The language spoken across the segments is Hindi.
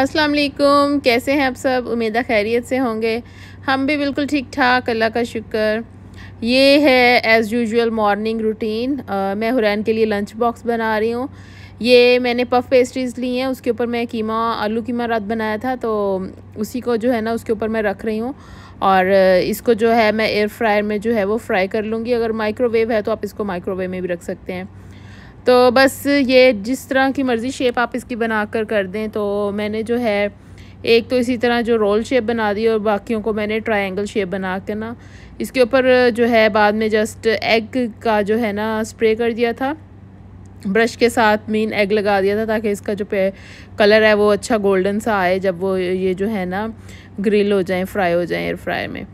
अस्सलाम वालेकुम कैसे हैं आप सब उम्मीद खैरियत से होंगे हम भी बिल्कुल ठीक ठाक अल्लाह का शुक्र ये है एज़ यूजुअल मॉर्निंग रूटीन मैं हुरैन के लिए लंच बॉक्स बना रही हूँ ये मैंने पफ पेस्ट्रीज़ ली हैं उसके ऊपर मैं कीमा आलू कीमा रात बनाया था तो उसी को जो है ना उसके ऊपर मैं रख रही हूँ और इसको जो है मैं एयर फ्रायर में जो है वो फ्राई कर लूँगी अगर माइक्रोवेव है तो आप इसको माइक्रोवेव में भी रख सकते हैं तो बस ये जिस तरह की मर्ज़ी शेप आप इसकी बना कर कर दें तो मैंने जो है एक तो इसी तरह जो रोल शेप बना दी और बाकियों को मैंने ट्रायंगल शेप बना कर ना इसके ऊपर जो है बाद में जस्ट एग का जो है ना स्प्रे कर दिया था ब्रश के साथ मीन एग लगा दिया था ताकि इसका जो पे कलर है वो अच्छा गोल्डन सा आए जब वो ये जो है ना ग्रिल हो जाए फ्राई हो जाए एयर फ्राई में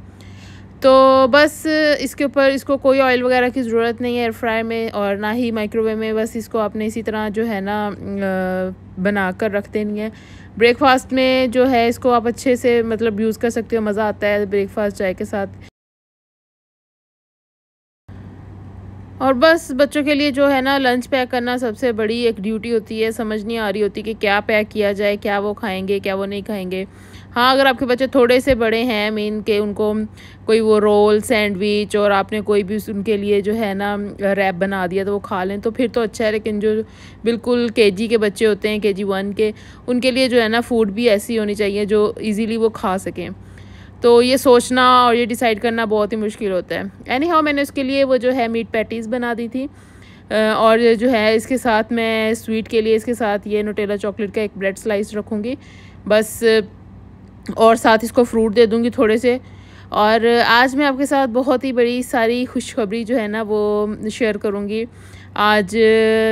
तो बस इसके ऊपर इसको कोई ऑयल वगैरह की ज़रूरत नहीं है एयर फ्राई में और ना ही माइक्रोवेव में बस इसको आपने इसी तरह जो है ना बना कर रख देनी है ब्रेकफास्ट में जो है इसको आप अच्छे से मतलब यूज़ कर सकते हो मज़ा आता है ब्रेकफास्ट चाय के साथ और बस बच्चों के लिए जो है ना लंच पैक करना सबसे बड़ी एक ड्यूटी होती है समझ नहीं आ रही होती कि क्या पैक किया जाए क्या वो खाएंगे क्या वो नहीं खाएंगे हाँ अगर आपके बच्चे थोड़े से बड़े हैं मीन के उनको कोई वो रोल सैंडविच और आपने कोई भी उनके लिए जो है ना रैप बना दिया तो वो खा लें तो फिर तो अच्छा है लेकिन जो बिल्कुल के जी के बच्चे होते हैं के जी वन के उनके लिए जो है ना फूड भी ऐसी होनी चाहिए जो ईज़िली वो खा सकें तो ये सोचना और ये डिसाइड करना बहुत ही मुश्किल होता है एनी हाउ मैंने उसके लिए वो जो है मीट पैटीज़ बना दी थी और जो है इसके साथ मैं स्वीट के लिए इसके साथ ये नोटेला चॉकलेट का एक ब्रेड स्लाइस रखूँगी बस और साथ इसको फ्रूट दे दूँगी थोड़े से और आज मैं आपके साथ बहुत ही बड़ी सारी खुशखबरी जो है ना वो शेयर करूँगी आज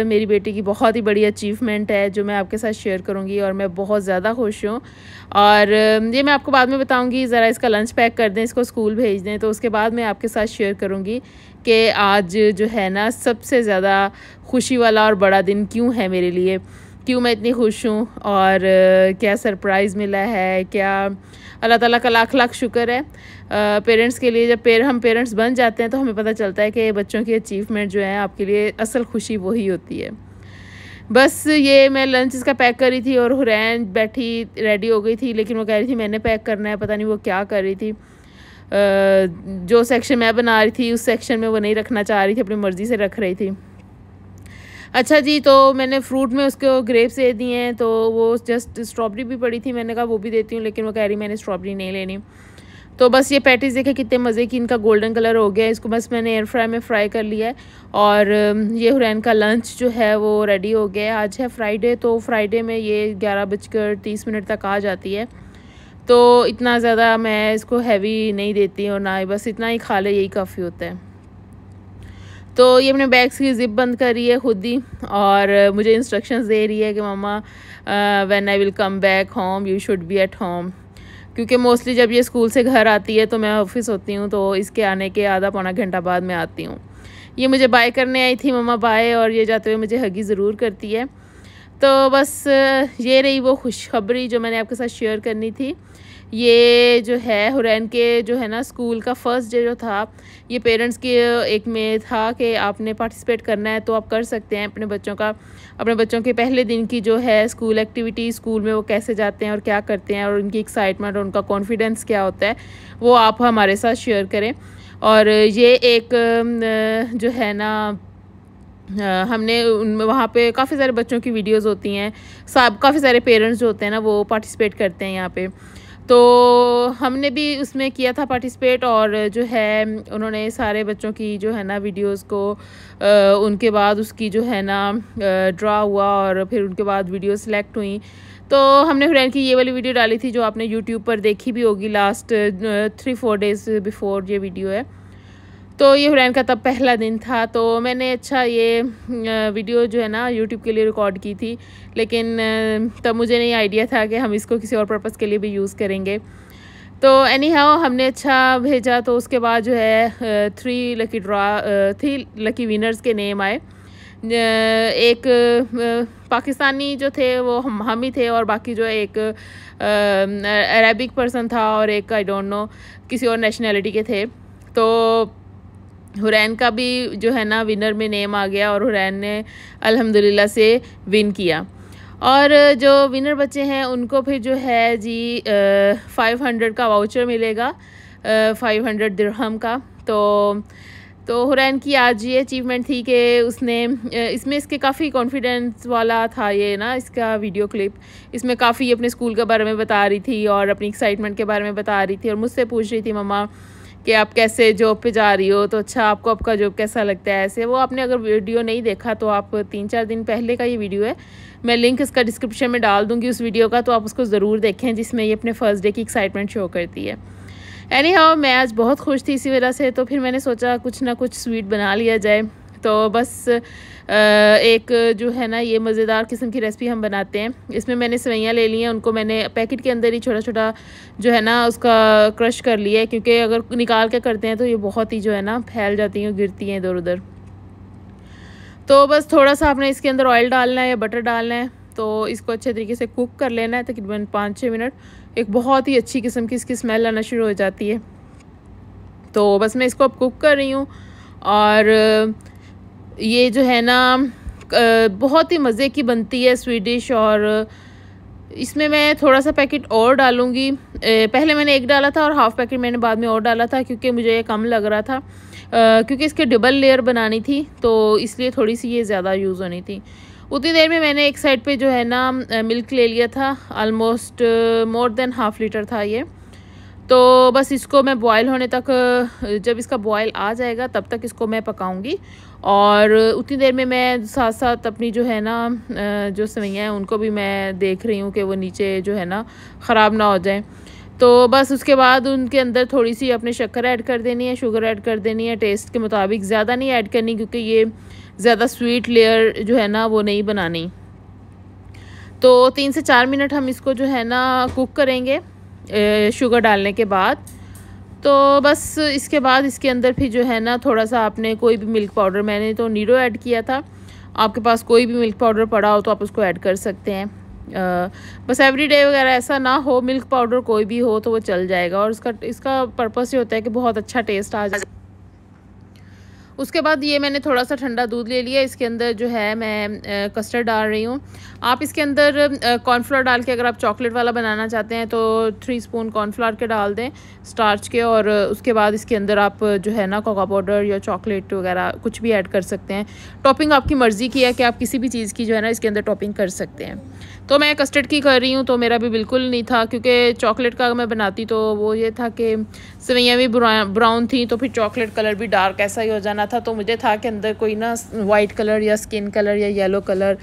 मेरी बेटी की बहुत ही बड़ी अचीवमेंट है जो मैं आपके साथ शेयर करूँगी और मैं बहुत ज़्यादा खुश हूँ और ये मैं आपको बाद में बताऊँगी ज़रा इसका लंच पैक कर दें इसको स्कूल भेज दें तो उसके बाद मैं आपके साथ शेयर करूँगी कि आज जो है ना सबसे ज़्यादा खुशी वाला और बड़ा दिन क्यों है मेरे लिए क्यों मैं इतनी खुश हूँ और क्या सरप्राइज़ मिला है क्या अल्लाह ताला का लाख लाख शुक्र है पेरेंट्स के लिए जब पेर हम पेरेंट्स बन जाते हैं तो हमें पता चलता है कि बच्चों की अचीवमेंट जो है आपके लिए असल खुशी वही होती है बस ये मैं लंच इसका पैक कर रही थी और हुरैन बैठी रेडी हो गई थी लेकिन वो कह रही थी मैंने पैक करना है पता नहीं वो क्या कर रही थी जो सेक्शन मैं बना रही थी उस सेक्शन में वो नहीं रखना चाह रही थी अपनी मर्ज़ी से रख रही थी अच्छा जी तो मैंने फ्रूट में उसको ग्रेप्स दे दिए हैं तो वो जस्ट स्ट्रॉबेरी भी पड़ी थी मैंने कहा वो भी देती हूँ लेकिन वो कह रही मैंने स्ट्रॉबेरी नहीं लेनी तो बस ये पैटीज़ देखे कितने मज़े की इनका गोल्डन कलर हो गया इसको बस मैंने एयर फ्राई में फ्राई कर लिया है और ये हुरैन का लंच जो है वो रेडी हो गया है आज है फ्राइडे तो फ्राइडे में ये ग्यारह बजकर तीस मिनट तक आ जाती है तो इतना ज़्यादा मैं इसको हैवी नहीं देती और ना बस इतना ही खा ले यही काफ़ी होता है तो ये अपने बैग्स की ज़िप बंद कर रही है खुद ही और मुझे इंस्ट्रक्शंस दे रही है कि mama when I will come back home you should be at home क्योंकि मोस्टली जब ये स्कूल से घर आती है तो मैं ऑफिस होती हूँ तो इसके आने के आधा पौना घंटा बाद मैं आती हूँ ये मुझे बाय करने आई थी मम्मा बाय और ये जाते हुए मुझे हगी ज़रूर करती है तो बस uh, ये रही वो खुशखबरी जो मैंने आपके साथ शेयर करनी थी ये जो है हुरैन के जो है ना स्कूल का फर्स्ट डे जो था ये पेरेंट्स के एक में था कि आपने पार्टिसिपेट करना है तो आप कर सकते हैं अपने बच्चों का अपने बच्चों के पहले दिन की जो है स्कूल एक्टिविटी स्कूल में वो कैसे जाते हैं और क्या करते हैं और उनकी एक्साइटमेंट और उनका कॉन्फिडेंस क्या होता है वो आप हमारे साथ शेयर करें और ये एक जो है ना हमने उन वहाँ पे काफ़ी सारे बच्चों की वीडियोस होती हैं सब काफ़ी सारे पेरेंट्स जो होते हैं ना वो पार्टिसिपेट करते हैं यहाँ पे तो हमने भी उसमें किया था पार्टिसिपेट और जो है उन्होंने सारे बच्चों की जो है ना वीडियोस को उनके बाद उसकी जो है ना ड्रा हुआ और फिर उनके बाद वीडियो सेलेक्ट हुई तो हमने फ्रेंड की ये वाली वीडियो डाली थी जो आपने यूट्यूब पर देखी भी होगी last three four days before ये वीडियो है तो ये हुरैन का तब पहला दिन था तो मैंने अच्छा ये वीडियो जो है ना यूट्यूब के लिए रिकॉर्ड की थी लेकिन तब मुझे नहीं आइडिया था कि हम इसको किसी और पर्पज़ के लिए भी यूज़ करेंगे तो एनी हाउ हमने अच्छा भेजा तो उसके बाद जो है three lucky draw three lucky winners के नेम आए एक पाकिस्तानी जो थे वो हम हम ही थे और बाकी जो एक अरेबिक पर्सन था और एक आई डोंट नो किसी और नेशनैलिटी के थे तो हुरैन का भी जो है ना विनर में नेम आ गया और हुरैन ने अल्हम्दुलिल्लाह से विन किया और जो विनर बच्चे हैं उनको फिर जो है जी फ़ाइव हंड्रेड का वाउचर मिलेगा फ़ाइव हंड्रेड दिरहम का तो तो हुरैन की आज ये अचीवमेंट थी कि उसने इसमें इसके काफ़ी कॉन्फिडेंस वाला था ये ना इसका वीडियो क्लिप इसमें काफ़ी अपने स्कूल के बारे में बता रही थी और अपनी एक्साइटमेंट के बारे में बता रही थी और मुझसे पूछ रही थी मम्मा कि आप कैसे जॉब पे जा रही हो तो अच्छा आपको आपका जॉब कैसा लगता है ऐसे वो आपने अगर वीडियो नहीं देखा तो आप तीन चार दिन पहले का ये वीडियो है मैं लिंक इसका डिस्क्रिप्शन में डाल दूँगी उस वीडियो का तो आप उसको ज़रूर देखें जिसमें ये अपने फर्स्ट डे की एक्साइटमेंट शो करती है एनी हाउ मैं आज बहुत खुश थी इसी वजह से तो फिर मैंने सोचा कुछ ना कुछ स्वीट बना लिया जाए तो बस एक जो है ना ये मज़ेदार किस्म की रेसिपी हम बनाते हैं इसमें मैंने सवैयाँ ले ली हैं उनको मैंने पैकेट के अंदर ही छोटा छोटा जो है ना उसका क्रश कर लिया है क्योंकि अगर निकाल के करते हैं तो ये बहुत ही जो है ना फैल जाती हैं गिरती हैं इधर उधर तो बस थोड़ा सा आपने इसके अंदर ऑयल डालना है या बटर डालना है तो इसको अच्छे तरीके से कुक कर लेना है तकरीबन पाँच छः मिनट एक बहुत ही अच्छी किस्म की इसकी स्मेल आना शुरू हो जाती है तो बस मैं इसको अब कुक कर रही हूँ और ये जो है ना बहुत ही मज़े की बनती है स्वीडिश और इसमें मैं थोड़ा सा पैकेट और डालूँगी पहले मैंने एक डाला था और हाफ़ पैकेट मैंने बाद में और डाला था क्योंकि मुझे ये कम लग रहा था क्योंकि इसके डबल लेयर बनानी थी तो इसलिए थोड़ी सी ये ज़्यादा यूज़ होनी थी उतनी देर में मैंने एक साइड पे जो है ना मिल्क ले लिया था almost more than half litre था ये तो बस इसको मैं बॉयल होने तक जब इसका बॉयल आ जाएगा तब तक इसको मैं पकाऊंगी और उतनी देर में मैं साथ साथ अपनी जो है ना जो सवैयाँ हैं उनको भी मैं देख रही हूँ कि वो नीचे जो है ना ख़राब ना हो जाए तो बस उसके बाद उनके अंदर थोड़ी सी अपने शक्कर ऐड कर देनी है शुगर ऐड कर देनी है टेस्ट के मुताबिक ज़्यादा नहीं ऐड करनी क्योंकि ये ज़्यादा स्वीट लेयर जो है ना वो नहीं बनानी तो तीन से चार मिनट हम इसको जो है ना कुक करेंगे शुगर डालने के बाद तो बस इसके बाद इसके अंदर फिर जो है ना थोड़ा सा आपने कोई भी मिल्क पाउडर मैंने तो नीडो ऐड किया था आपके पास कोई भी मिल्क पाउडर पड़ा हो तो आप उसको ऐड कर सकते हैं आ, बस एवरी डे वगैरह ऐसा ना हो मिल्क पाउडर कोई भी हो तो वो चल जाएगा और इसका इसका पर्पस ये होता है कि बहुत अच्छा टेस्ट आ जाए उसके बाद ये मैंने थोड़ा सा ठंडा दूध ले लिया इसके अंदर जो है मैं कस्टर्ड डाल रही हूँ आप इसके अंदर कॉर्नफ्लोर डाल के अगर आप चॉकलेट वाला बनाना चाहते हैं तो थ्री स्पून कॉर्नफ्लावर के डाल दें स्टार्च के और उसके बाद इसके अंदर आप जो है ना कोका पाउडर या चॉकलेट वगैरह कुछ भी ऐड कर सकते हैं टॉपिंग आपकी मर्ज़ी की है कि आप किसी भी चीज़ की जो है ना इसके अंदर टॉपिंग कर सकते हैं तो मैं कस्टर्ड की कर रही हूँ तो मेरा भी बिल्कुल नहीं था क्योंकि चॉकलेट का मैं बनाती तो वो ये था कि सवैयाँ भी ब्राउन थी तो फिर चॉकलेट कलर भी डार्क ऐसा ही हो जाना था तो मुझे था कि अंदर कोई ना वाइट कलर या स्किन कलर या येलो कलर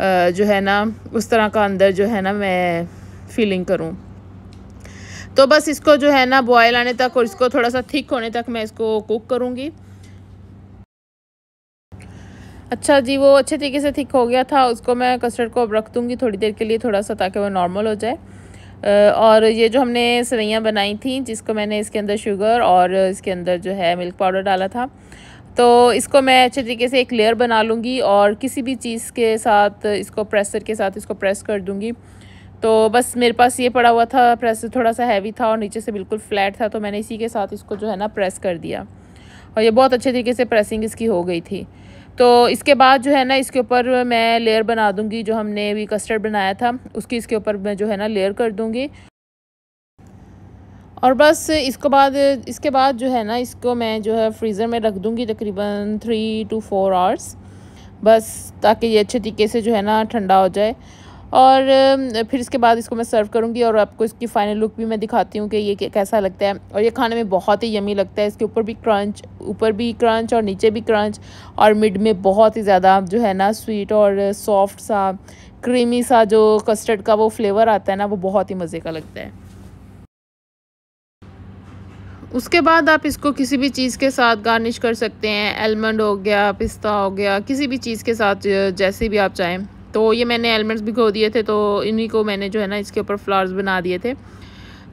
जो है ना उस तरह का अंदर जो है ना मैं फीलिंग करूँ तो बस इसको जो है ना बॉयल आने तक और इसको थोड़ा सा थिक होने तक मैं इसको कुक करूँगी अच्छा जी वो अच्छे तरीके से थिक हो गया था उसको मैं कस्टर्ड को अब रख दूँगी थोड़ी देर के लिए थोड़ा सा ताकि वो नॉर्मल हो जाए और ये जो हमने सवैयाँ बनाई थी जिसको मैंने इसके अंदर शुगर और इसके अंदर जो है मिल्क पाउडर डाला था तो इसको मैं अच्छे तरीके से एक लेयर बना लूँगी और किसी भी चीज़ के साथ इसको प्रेसर के साथ इसको प्रेस कर दूँगी तो बस मेरे पास ये पड़ा हुआ था प्रेसर थोड़ा सा हैवी था और नीचे से बिल्कुल फ्लैट था तो मैंने इसी के साथ इसको जो है ना प्रेस कर दिया और ये बहुत अच्छे तरीके से प्रेसिंग इसकी हो गई थी तो इसके बाद जो है ना इसके ऊपर मैं लेयर बना दूंगी जो हमने भी कस्टर्ड बनाया था उसकी इसके ऊपर मैं जो है ना लेयर कर दूँगी और बस इसको बाद इसके बाद जो है ना इसको मैं जो है फ्रीज़र में रख दूँगी तकरीबन थ्री टू फोर आवर्स बस ताकि ये अच्छे तरीके से जो है ना ठंडा हो जाए और फिर इसके बाद इसको मैं सर्व करूँगी और आपको इसकी फ़ाइनल लुक भी मैं दिखाती हूँ कि ये कैसा लगता है और ये खाने में बहुत ही यमी लगता है इसके ऊपर भी क्रंच ऊपर भी क्रंच और नीचे भी क्रंच और मिड में बहुत ही ज़्यादा जो है ना स्वीट और सॉफ्ट सा क्रीमी सा जो कस्टर्ड का वो फ्लेवर आता है ना वो बहुत ही मज़े का लगता है उसके बाद आप इसको किसी भी चीज़ के साथ गार्निश कर सकते हैं एलमंड हो गया पिस्ता हो गया किसी भी चीज़ के साथ जैसे भी आप चाहें तो ये मैंने एलमंड्स भिगो दिए थे तो इन्हीं को मैंने जो है ना इसके ऊपर फ्लावर्स बना दिए थे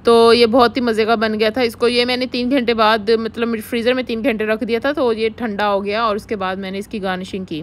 तो ये बहुत ही मज़े का बन गया था इसको ये मैंने तीन घंटे बाद मतलब फ्रीज़र में तीन घंटे रख दिया था तो ये ठंडा हो गया और उसके बाद मैंने इसकी गार्निशिंग की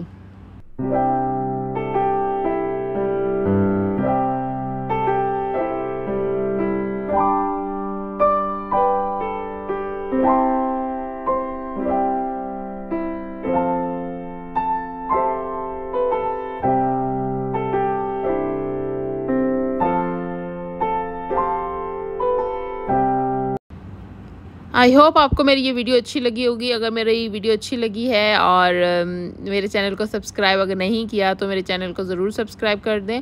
आई होप आपको मेरी ये वीडियो अच्छी लगी होगी अगर मेरी वीडियो अच्छी लगी है और um, मेरे चैनल को सब्सक्राइब अगर नहीं किया तो मेरे चैनल को ज़रूर सब्सक्राइब कर दें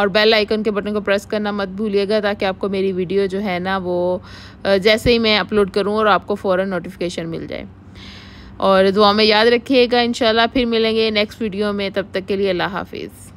और बेल आइकन के बटन को प्रेस करना मत भूलिएगा ताकि आपको मेरी वीडियो जो है ना वो जैसे ही मैं अपलोड करूँ और आपको फ़ौर नोटिफिकेशन मिल जाए और दुआ में याद रखिएगा इन फिर मिलेंगे नेक्स्ट वीडियो में तब तक के लिए अल्लाह हाफिज़